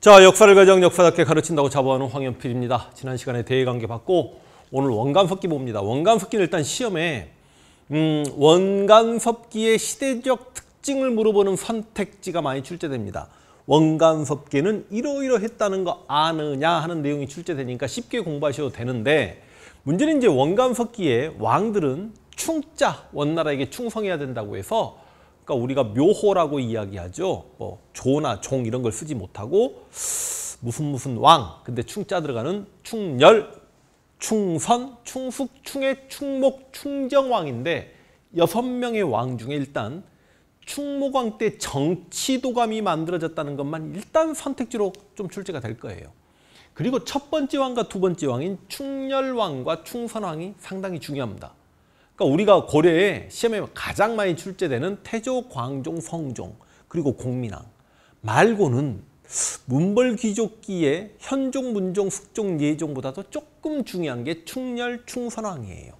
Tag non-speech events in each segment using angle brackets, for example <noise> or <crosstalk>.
자, 역사를 가장 역사답게 가르친다고 자부하는 황현필입니다. 지난 시간에 대외관계 받고 오늘 원간석기 봅니다. 원간석기는 일단 시험에 음, 원간석기의 시대적 특징을 물어보는 선택지가 많이 출제됩니다. 원간석기는 이러이러했다는 거 아느냐 하는 내용이 출제되니까 쉽게 공부하셔도 되는데 문제는 이제 원간석기의 왕들은 충자, 원나라에게 충성해야 된다고 해서 그러니까 우리가 묘호라고 이야기하죠. 뭐 조나 종 이런 걸 쓰지 못하고 무슨 무슨 왕. 근데 충자 들어가는 충렬, 충선, 충숙, 충의, 충목, 충정왕인데 여섯 명의 왕 중에 일단 충무광 때 정치도감이 만들어졌다는 것만 일단 선택지로 좀 출제가 될 거예요. 그리고 첫 번째 왕과 두 번째 왕인 충렬왕과 충선왕이 상당히 중요합니다. 그러니까 우리가 고려에 시험에 가장 많이 출제되는 태조, 광종, 성종 그리고 공민왕 말고는 문벌귀족기에 현종, 문종, 숙종, 예종보다도 조금 중요한 게 충렬, 충선왕이에요.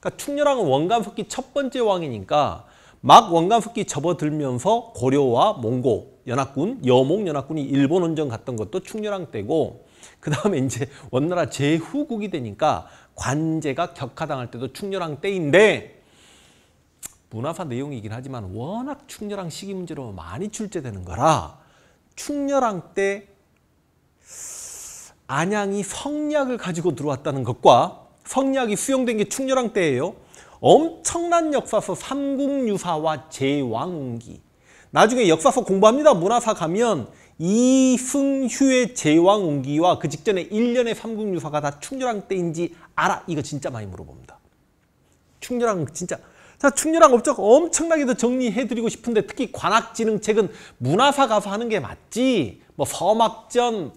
그러니까 충렬왕은 원간復기 첫 번째 왕이니까 막 원간復기 접어들면서 고려와 몽고 연합군, 여몽 연합군이 일본 원정 갔던 것도 충렬왕 때고 그 다음에 이제 원나라 제후국이 되니까 관제가 격하당할 때도 충렬왕 때인데 문화사 내용이긴 하지만 워낙 충렬왕 시기 문제로 많이 출제되는 거라 충렬왕 때 안양이 성리학을 가지고 들어왔다는 것과 성리학이 수용된 게 충렬왕 때예요. 엄청난 역사서 삼국유사와 제왕운기 나중에 역사서 공부합니다. 문화사 가면 이승휴의 제왕 운기와 그 직전에 일년의 삼국유사가 다 충렬왕 때인지 알아? 이거 진짜 많이 물어봅니다. 충렬왕 진짜 자, 충렬왕 업적 엄청나게도 정리해드리고 싶은데 특히 관악지능책은 문화사 가서 하는 게 맞지 뭐 서막전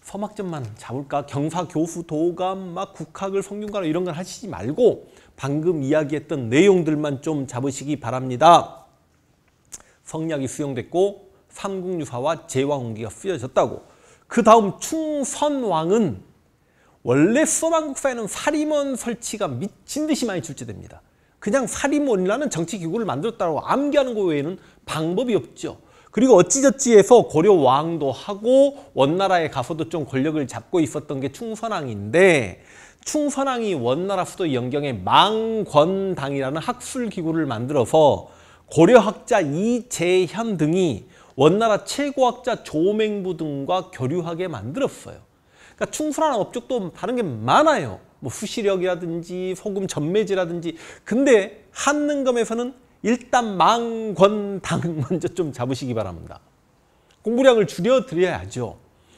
서막전만 잡을까 경사 교수 도감 막 국학을 성균관을 이런 걸 하시지 말고 방금 이야기했던 내용들만 좀 잡으시기 바랍니다. 성략이 수용됐고 삼국유사와 제왕홍기가 쓰여졌다고. 그 다음 충선왕은 원래 서방국사에는 사림원 설치가 미친 듯이 많이 출제됩니다. 그냥 사림원이라는 정치기구를 만들었다고 암기하는 것 외에는 방법이 없죠. 그리고 어찌저찌해서 고려 왕도 하고 원나라에 가서도 좀 권력을 잡고 있었던 게 충선왕인데 충선왕이 원나라 수도 영경에 망권당이라는 학술기구를 만들어서 고려학자 이재현 등이 원나라 최고학자 조맹부 등과 교류하게 만들었어요. 그러니까 충분한 업적도 다른 게 많아요. 뭐 후시력이라든지 소금 전매지라든지 근데 한능검에서는 일단 망권당 <laughs> 먼저 좀 잡으시기 바랍니다. 공부량을 줄여드려야죠.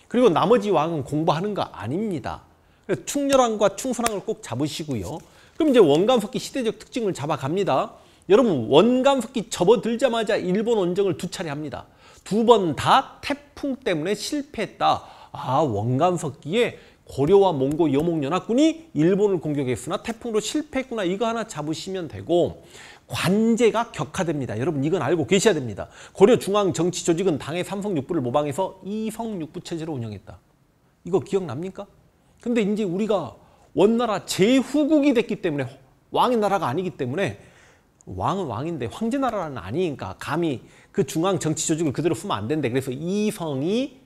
그리고 나머지 왕은 공부하는 거 아닙니다. 그래서 충렬왕과 충선왕을 꼭 잡으시고요. 그럼 이제 원감석기 시대적 특징을 잡아갑니다. 여러분 원감석기 접어들자마자 일본 원정을 두 차례 합니다. 두번다 태풍 때문에 실패했다. 아 원간 석기에 고려와 몽고 여몽연합군이 일본을 공격했으나 태풍으로 실패했구나 이거 하나 잡으시면 되고 관제가 격화됩니다. 여러분 이건 알고 계셔야 됩니다. 고려 중앙정치조직은 당의 삼성육부를 모방해서 이성육부 체제로 운영했다. 이거 기억납니까? 근데 이제 우리가 원나라 제후국이 됐기 때문에 왕의 나라가 아니기 때문에 왕은 왕인데 황제 나라는 아니니까 감히 그 중앙 정치 조직을 그대로 쓰면 안 된대. 그래서 이성이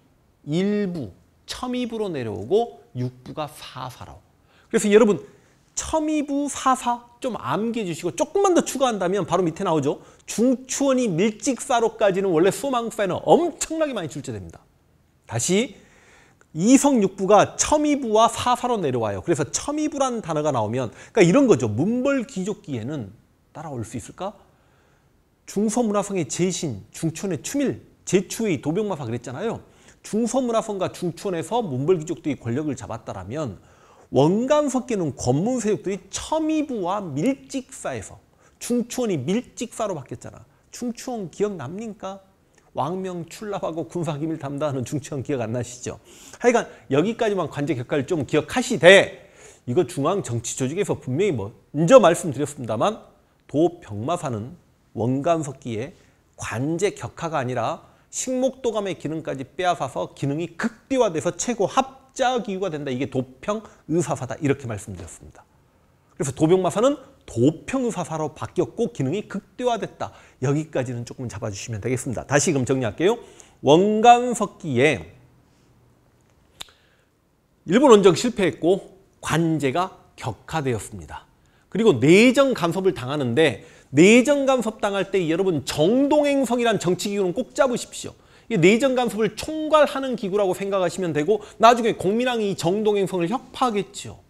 일부 첨이부로 내려오고 육부가 사사로. 그래서 여러분 첨이부 사사 좀 암기해 주시고 조금만 더 추가한다면 바로 밑에 나오죠. 중추원이 밀직사로까지는 원래 소망국사에는 엄청나게 많이 출제됩니다. 다시 이성육부가 첨이부와 사사로 내려와요. 그래서 첨이부라는 단어가 나오면 그러니까 이런 거죠. 문벌 귀족기에는 따라올 수 있을까? 중서문화성의 재신, 중촌의 추밀, 제추의 도병마파 그랬잖아요. 중서문화성과 중촌에서 문벌귀족들이 권력을 잡았다라면 원간 석계는권문세족들이 첨이부와 밀직사에서 중촌이 밀직사로 바뀌었잖아. 중촌 기억납니까? 왕명 출납하고 군사기밀 담당하는 중천 기억 안 나시죠? 하여간 여기까지만 관제 격과를좀 기억하시되 이거 중앙 정치 조직에서 분명히 먼저 말씀드렸습니다만 도병마사는 원간석기에 관제 격하가 아니라 식목도감의 기능까지 빼앗아서 기능이 극대화돼서 최고 합작기구가 된다. 이게 도평의사사다 이렇게 말씀드렸습니다. 그래서 도병마사는 도평의사사로 바뀌었고 기능이 극대화됐다. 여기까지는 조금 잡아주시면 되겠습니다. 다시 그럼 정리할게요. 원간석기에 일본 원정 실패했고 관제가 격화되었습니다. 그리고 내정 간섭을 당하는데 내정 간섭 당할 때 여러분 정동행성이란 정치기구는 꼭 잡으십시오. 내정 간섭을 총괄하는 기구라고 생각하시면 되고 나중에 공민왕이 정동행성을 협파하겠죠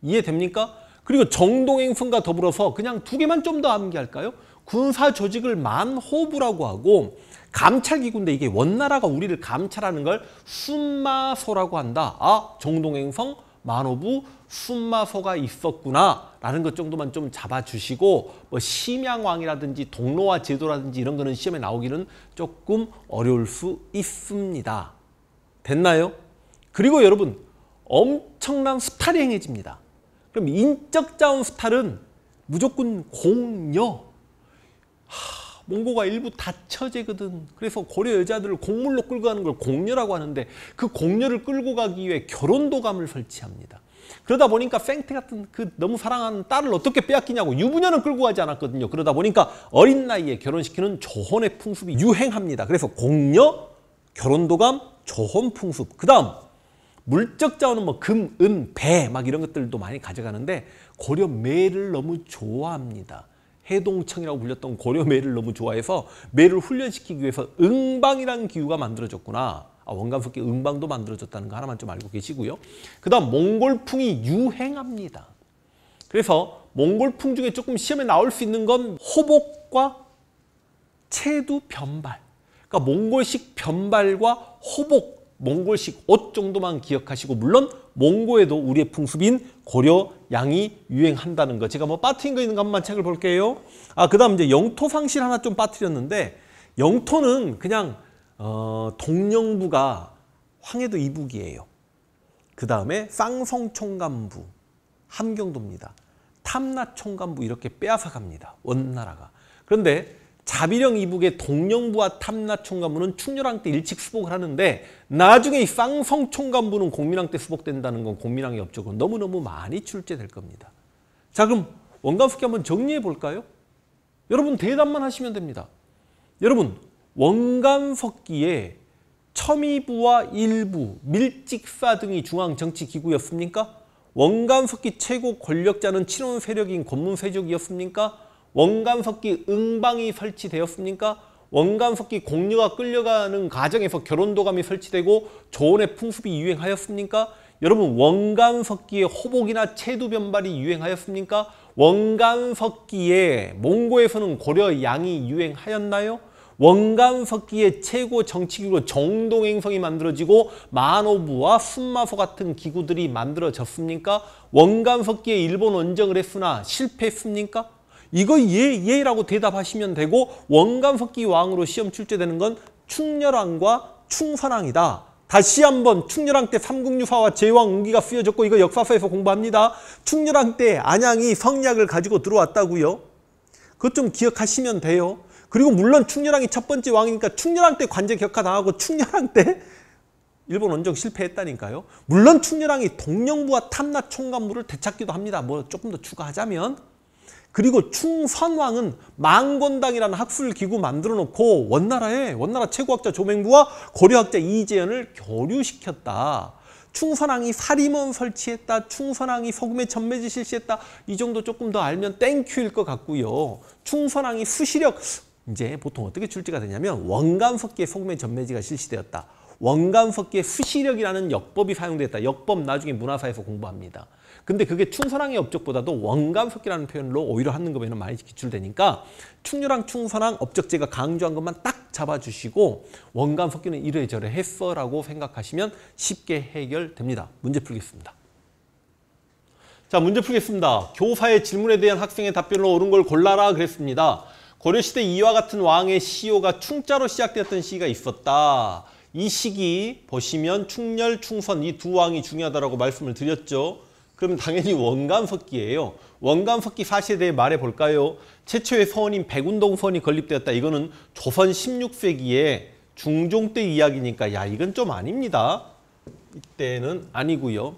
이해됩니까? 그리고 정동행성과 더불어서 그냥 두 개만 좀 더 암기할까요? 군사 조직을 만호부라고 하고 감찰기구인데 이게 원나라가 우리를 감찰하는 걸 순마소라고 한다. 아 정동행성 만오부 순마소가 있었구나라는 것 정도만 좀 잡아주시고 뭐 심양왕이라든지 동로와 제도라든지 이런 거는 시험에 나오기는 조금 어려울 수 있습니다. 됐나요? 그리고 여러분 엄청난 스타이 행해집니다. 그럼 인적 자원 스타은 무조건 공녀 하... 몽고가 일부 다처제거든. 그래서 고려 여자들을 공물로 끌고 가는 걸 공녀라고 하는데 그 공녀를 끌고 가기 위해 결혼도감을 설치합니다. 그러다 보니까 생태 같은 그 너무 사랑하는 딸을 어떻게 빼앗기냐고 유부녀는 끌고 가지 않았거든요. 그러다 보니까 어린 나이에 결혼시키는 조혼의 풍습이 유행합니다. 그래서 공녀, 결혼도감, 조혼 풍습. 그 다음 물적 자원은 뭐 금, 은, 배 막 이런 것들도 많이 가져가는데 고려 매를 너무 좋아합니다. 해동청이라고 불렸던 고려 매를 너무 좋아해서 매를 훈련시키기 위해서 응방이라는 기구가 만들어졌구나. 아, 원감석기 응방도 만들어졌다는 거 하나만 좀 알고 계시고요. 그 다음 몽골풍이 유행합니다. 그래서 몽골풍 중에 조금 시험에 나올 수 있는 건 호복과 체두 변발. 그러니까 몽골식 변발과 호복, 몽골식 옷 정도만 기억하시고 물론 몽고에도 우리의 풍습인 고려 양이 유행한다는 거. 제가 뭐 빠트린 거 있는 것만 책을 볼게요. 아, 그 다음 이제 영토 상실 하나 좀 빠트렸는데 영토는 그냥 어, 동령부가 황해도 이북이에요. 그 다음에 쌍성총감부, 함경도입니다. 탐라총감부 이렇게 빼앗아 갑니다. 원나라가. 그런데 자비령 이북의 동영부와 탐나 총감부는 충렬왕 때 일찍 수복을 하는데 나중에 이 쌍성 총감부는 공민왕 때 수복된다는 건 공민왕의 업적은 너무너무 많이 출제될 겁니다. 자 그럼 원간숙기 한번 정리해 볼까요? 여러분 대답만 하시면 됩니다. 여러분 원간석기에 첨이부와 일부, 밀직사 등이 중앙정치기구였습니까? 원간석기 최고 권력자는 친원 세력인 권문세족이었습니까? 원간석기 응방이 설치되었습니까? 원간석기 공유가 끌려가는 과정에서 결혼도감이 설치되고 조언의 풍습이 유행하였습니까? 여러분 원간석기의 호복이나 체두변발이 유행하였습니까? 원간석기에 몽고에서는 고려 양이 유행하였나요? 원간석기의 최고 정치기구 정동행성이 만들어지고 만오부와 순마소 같은 기구들이 만들어졌습니까? 원간석기에 일본 원정을 했으나 실패했습니까? 이거 예, 예라고 대답하시면 되고 원감석기 왕으로 시험 출제되는 건 충렬왕과 충선왕이다. 다시 한번 충렬왕 때 삼국유사와 제왕 운기가 쓰여졌고 이거 역사서에서 공부합니다. 충렬왕 때 안양이 성약을 가지고 들어왔다고요. 그것 좀 기억하시면 돼요. 그리고 물론 충렬왕이 첫 번째 왕이니까 충렬왕 때 관제 격하 당하고 충렬왕 때 일본 원정 실패했다니까요. 물론 충렬왕이 동령부와 탐나 총관부를 되찾기도 합니다. 뭐 조금 더 추가하자면 그리고 충선왕은 망건당이라는 학술기구 만들어 놓고 원나라에 원나라 최고학자 조맹부와 고려학자 이재현을 교류시켰다. 충선왕이 사림원 설치했다. 충선왕이 소금의 전매지 실시했다. 이 정도 조금 더 알면 땡큐일 것 같고요. 충선왕이 수시력 이제 보통 어떻게 출제가 되냐면 원간석기에 서금의 전매지가 실시되었다. 원간석기에 수시력이라는 역법이 사용됐다. 역법 나중에 문화사에서 공부합니다. 근데 그게 충선항의 업적보다도 원감석기라는 표현으로 오히려 한는금면 많이 기출되니까 충렬항 충선항 업적 제가 강조한 것만 딱 잡아주시고 원감석기는 이래저래 했어 라고 생각하시면 쉽게 해결됩니다. 문제 풀겠습니다. 자 문제 풀겠습니다. 교사의 질문에 대한 학생의 답변으로 옳은 걸 골라라 그랬습니다. 고려시대 이와 같은 왕의 시효가 e 충자로 시작되었던 시기가 있었다. 이 시기 보시면 충렬, 충선 이 두 왕이 중요하다고 말씀을 드렸죠. 그럼 당연히 원감석기예요. 원감석기 사실에 대해 말해볼까요? 최초의 서원인 백운동 서원이 건립되었다. 이거는 조선 16세기에 중종 때 이야기니까 야 이건 좀 아닙니다. 이때는 아니고요.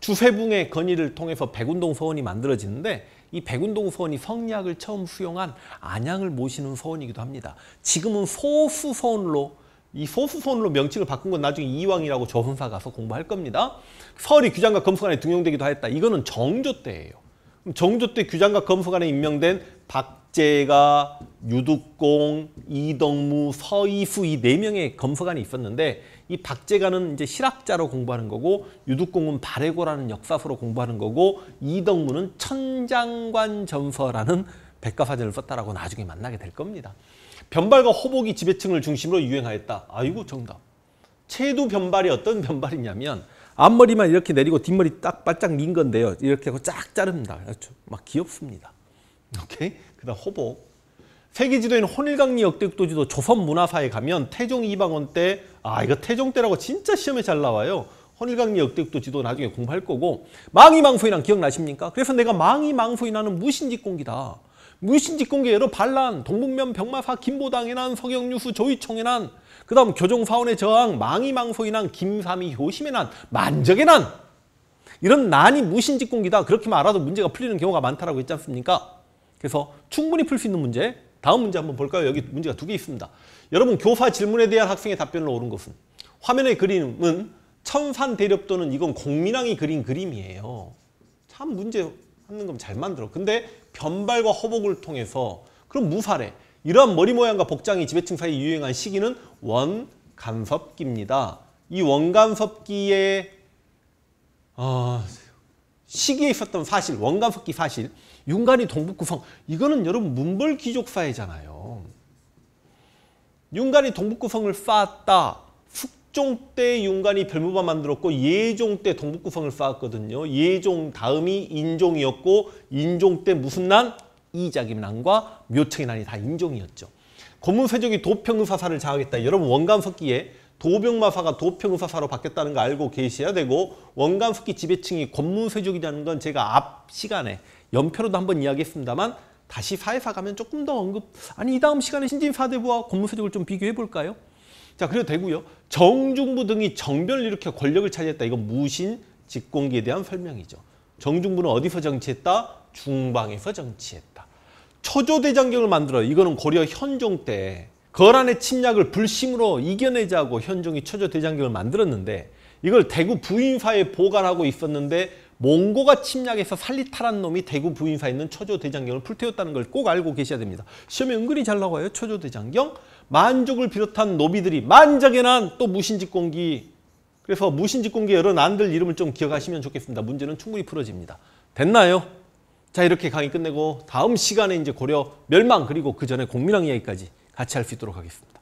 주세붕의 건의를 통해서 백운동 서원이 만들어지는데 이 백운동 서원이 성리학을 처음 수용한 안양을 모시는 서원이기도 합니다. 지금은 소수 서원으로 이소수선으로 명칭을 바꾼 건 나중에 이왕이라고 저분사 가서 공부할 겁니다. 설이 규장과 검수관에 등용되기도 했다 이거는 정조 때예요. 그럼 정조 때 규장과 검수관에 임명된 박제가, 유득공, 이덕무, 서이수 이 네 명의 검수관이 있었는데 이 박제가는 이제 실학자로 공부하는 거고 유득공은 발해고라는 역사서로 공부하는 거고 이덕무는 천장관 전서라는 백과사전을 썼다라고 나중에 만나게 될 겁니다. 변발과 호복이 지배층을 중심으로 유행하였다. 아이고 정답. 체두 변발이 어떤 변발이냐면 앞머리만 이렇게 내리고 뒷머리 딱 바짝 민 건데요. 이렇게 하고 쫙 자릅니다. 막 귀엽습니다. 오케이? 그 다음 호복. 세계지도인는 혼일강리 역대국도지도 조선문화사에 가면 태종 이방원 때 아 이거 태종 때라고 진짜 시험에 잘 나와요. 혼일강리 역대국도지도 나중에 공부할 거고 망이망소인왕 기억나십니까? 그래서 내가 망이망소인왕은 무신직공기다. 무신 직공계로 반란, 동북면 병마사 김보당해난, 서경유수 조이총해난, 그 다음 교종사원의 저항, 망이망소인난 김삼이 효심해난, 만적해난 이런 난이 무신 직공기다 그렇게만 알아도 문제가 풀리는 경우가 많다라고 했지 않습니까? 그래서 충분히 풀 수 있는 문제 다음 문제 한번 볼까요? 여기 문제가 두 개 있습니다. 여러분 교사 질문에 대한 학생의 답변을 오른 것은 화면의 그림은 천산 대렵 또는 이건 공민왕이 그린 그림이에요. 참 문제 하는 건 잘 만들어. 근데 변발과 허복을 통해서 그럼 무사례 이러한 머리 모양과 복장이 지배층 사이에 유행한 시기는 원간섭기입니다. 이 원간섭기의 어, 시기에 있었던 사실, 원간섭기 사실, 윤관이 동북구성 이거는 여러분 문벌 귀족사회잖아요. 윤관이 동북구성을 쌓았다. 숙 숙종 때 윤관이 별무반 만들었고 예종 때 동북구성을 쌓았거든요. 예종 다음이 인종이었고 인종 때 무슨 난? 이작임 난과 묘청의 난이 다 인종이었죠. 고문세족이 도평의사사를 장하겠다. 여러분 원감석기에 도병마사가 도평의사사로 바뀌었다는 거 알고 계셔야 되고 원감석기 지배층이 권문세족이라는 건 제가 앞 시간에 연표로도 한번 이야기했습니다만 다시 사회사 가면 조금 더 언급 아니 이 다음 시간에 신진사대부와 권문세족을 좀 비교해 볼까요? 자, 그래도 되고요. 정중부 등이 정변을 일으켜 권력을 차지했다. 이건 무신 집공기에 대한 설명이죠. 정중부는 어디서 정치했다? 중방에서 정치했다. 초조대장경을 만들어요. 이거는 고려 현종 때 거란의 침략을 불심으로 이겨내자고 현종이 초조대장경을 만들었는데 이걸 대구 부인사에 보관하고 있었는데 몽고가 침략해서 살리타란 놈이 대구 부인사에 있는 초조대장경을 불태웠다는 걸 꼭 알고 계셔야 됩니다. 시험에 은근히 잘 나와요. 초조대장경. 만족을 비롯한 노비들이 만작에 난 또 무신직공기 그래서 무신직공기 여러 난들 이름을 좀 기억하시면 좋겠습니다. 문제는 충분히 풀어집니다. 됐나요? 자 이렇게 강의 끝내고 다음 시간에 이제 고려 멸망 그리고 그 전에 공민왕 이야기까지 같이 할 수 있도록 하겠습니다.